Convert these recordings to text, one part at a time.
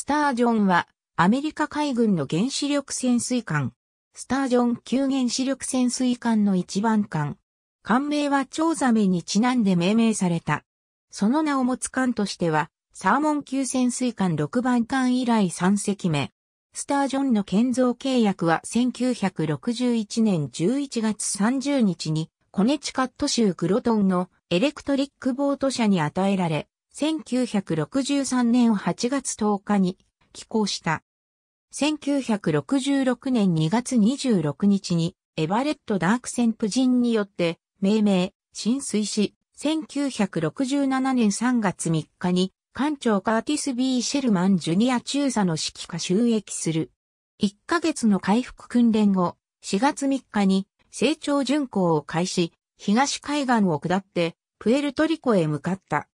スタージョンは、アメリカ海軍の原子力潜水艦。スタージョン級原子力潜水艦の一番艦。艦名は蝶ザメにちなんで命名された。その名を持つ艦としては、サーモン級潜水艦6番艦以来3隻目。スタージョンの建造契約は1961年11月30日に、コネチカット州クロトンのエレクトリックボート社に与えられ、1963年8月10日に寄港した。1966年2月26日にエバレット・ダークセンジ人によって命名、浸水し、1967年3月3日に艦長カーティス・ B・ シェルマン・ジュニア中佐の指揮下収益する。1ヶ月の回復訓練後、4月3日に成長巡航を開始、東海岸を下って、プエルトリコへ向かった。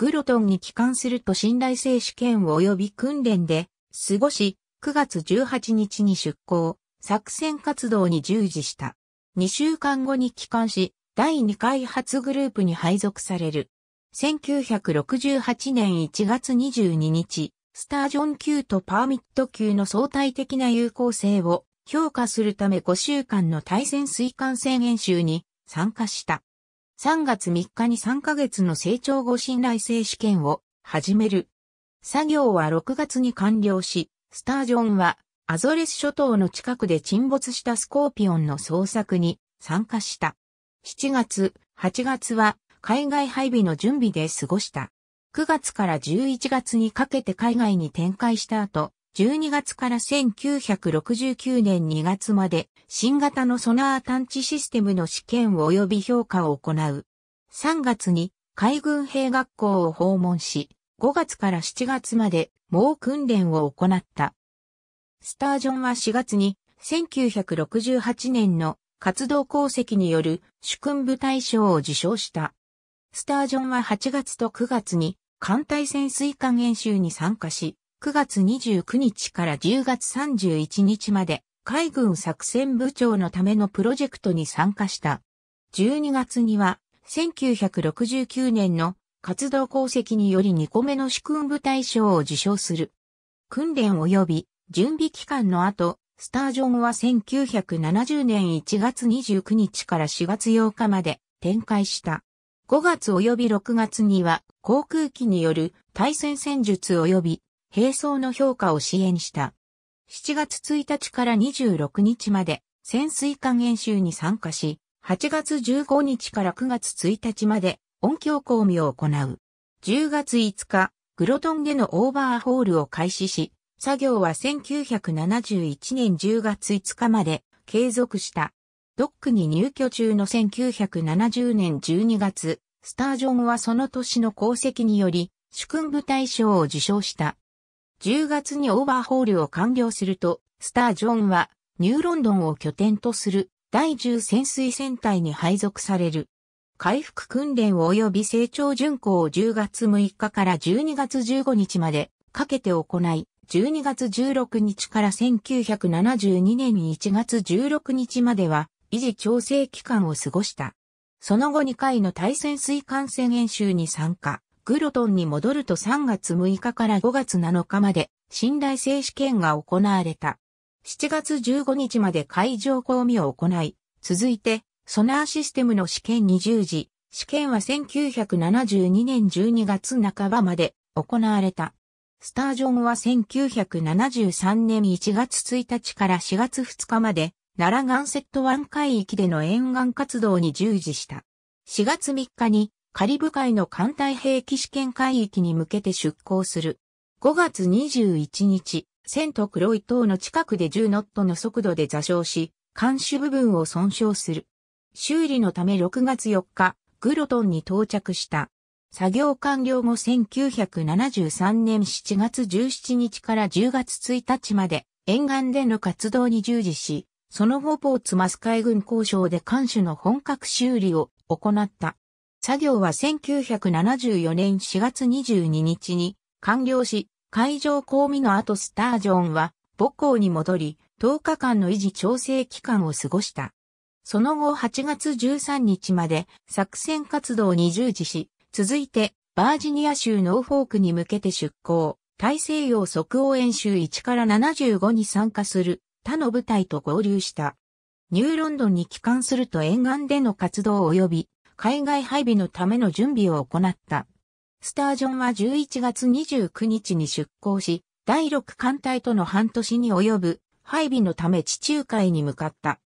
グロトンに帰還すると信頼性試験及び訓練で過ごし、9月18日に出港、作戦活動に従事した。2週間後に帰還し、第2開発グループに配属される。1968年1月22日、スタージョン級とパーミット級の相対的な有効性を評価するため5週間の対戦水管戦演習に参加した。3月3日に3ヶ月の成長後信頼性試験を始める。作業は6月に完了し、スタージョンはアゾレス諸島の近くで沈没したスコーピオンの捜索に参加した。7月、8月は海外配備の準備で過ごした。9月から11月にかけて海外に展開した後、12月から1969年2月まで新型のソナー探知システムの試験及び評価を行う。3月に海軍兵学校を訪問し、5月から7月まで猛訓練を行った。スタージョンは4月に1968年の活動功績による主君部大賞を受賞した。スタージョンは8月と9月に艦隊潜水艦演習に参加し、9月29日から10月31日まで海軍作戦部長のためのプロジェクトに参加した。12月には1969年の活動功績により2個目の主訓部大賞を受賞する。訓練及び準備期間の後、スタージョンは1970年1月29日から4月8日まで展開した。5月及び6月には航空機による対戦戦術及び兵装の評価を支援した。7月1日から26日まで潜水艦演習に参加し、8月15日から9月1日まで音響講義を行う。10月5日、グロトンでのオーバーホールを開始し、作業は1971年10月5日まで継続した。ドックに入居中の1970年12月、スタージョンはその年の功績により、主君部大賞を受賞した。10月にオーバーホールを完了すると、スター・ジョンはニューロンドンを拠点とする第10潜水船隊に配属される。回復訓練及び成長巡航を10月6日から12月15日までかけて行い、12月16日から1972年1月16日までは維持調整期間を過ごした。その後2回の対潜水艦船演習に参加。グロトンに戻ると3月6日から5月7日まで信頼性試験が行われた。7月15日まで会場公務を行い、続いてソナーシステムの試験20時、試験は1972年12月半ばまで行われた。スタージョンは1973年1月1日から4月2日まで、奈良ガンセット湾海域での沿岸活動に従事した。4月3日にカリブ海の艦隊兵器試験海域に向けて出港する。5月21日、セントクロイ島の近くで10ノットの速度で座礁し、艦首部分を損傷する。修理のため6月4日、グロトンに到着した。作業完了後1973年7月17日から10月1日まで沿岸での活動に従事し、その後ポーツマス海軍交渉で艦首の本格修理を行った。作業は1974年4月22日に完了し、海上公務の後スタージョンは母校に戻り、10日間の維持調整期間を過ごした。その後8月13日まで作戦活動に従事し、続いてバージニア州ノーフォークに向けて出港、大西洋即応演習1から75に参加する他の部隊と合流した。ニューロンドンに帰還すると沿岸での活動及び海外配備のための準備を行った。スタージョンは11月29日に出港し、第6艦隊との半年に及ぶ配備のため地中海に向かった。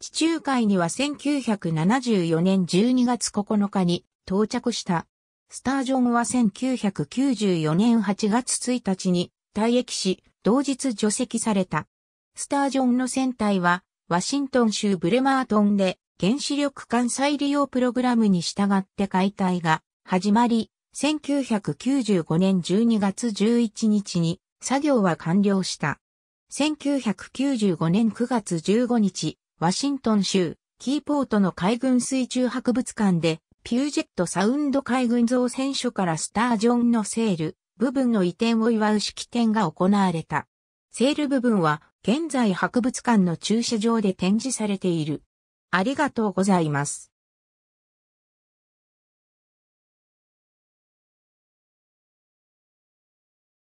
地中海には1974年12月9日に到着した。スタージョンは1994年8月1日に退役し、同日除籍された。スタージョンの船体は、ワシントン州ブレマートンで原子力艦載利用プログラムに従って解体が始まり、1995年12月11日に作業は完了した。1995年9月15日、ワシントン州、キーポートの海軍水中博物館で、ピュージェットサウンド海軍造船所からスタージョンのセール、部分の移転を祝う式典が行われた。セール部分は、現在博物館の駐車場で展示されている。ありがとうございます。